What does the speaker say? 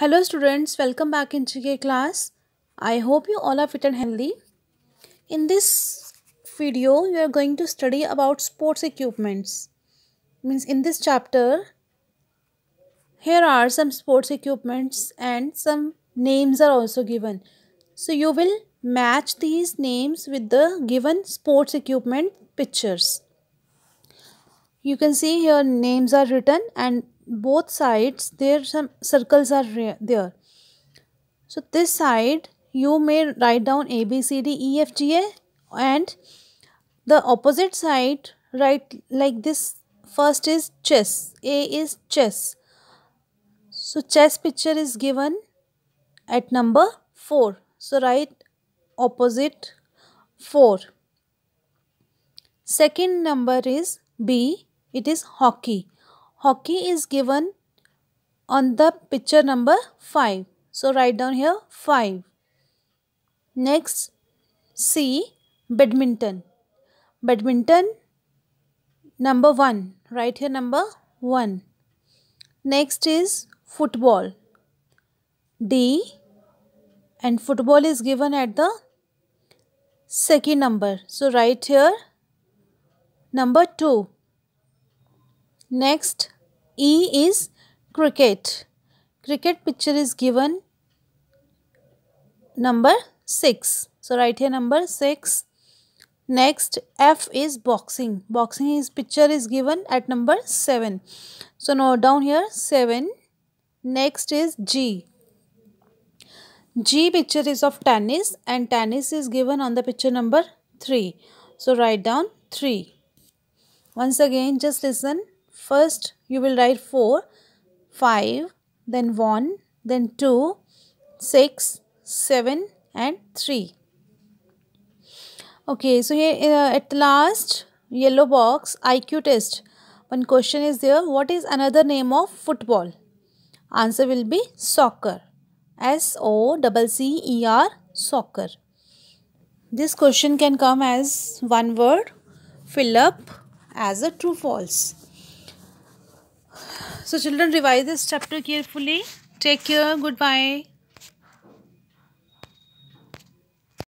Hello students, welcome back in GK class. I hope you all are fit and healthy. In this video, you are going to study about sports equipments. Means in this chapter, here are some sports equipments and some names are also given. So you will match these names with the given sports equipment pictures. You can see here names are written and both sides there some circles are there so this side you may write down a b c d e f g a and the opposite side write like this first is chess a is chess so chess picture is given at number 4 so write opposite 4 second number is b it is hockey Hockey is given on the picture number 5. So write down here 5. Next, C. Badminton. Badminton number 1. Write here number 1. Next is football. D. And football is given at the second number. So write here number 2. Next, E is cricket. Cricket picture is given number 6. So, write here number 6. Next, F is boxing. Boxing is picture is given at number 7. So, now down here 7. Next is G. G picture is of tennis and tennis is given on the picture number 3. So, write down 3. Once again, just listen. First, you will write 4, 5, then 1, then 2, 6, 7 and 3. Okay, so here uh, at last yellow box IQ test. One question is there, what is another name of football? Answer will be soccer. S-O-C-C-E-R, soccer. This question can come as one word, fill up as a true false. So children revise this chapter carefully. Take care. Goodbye.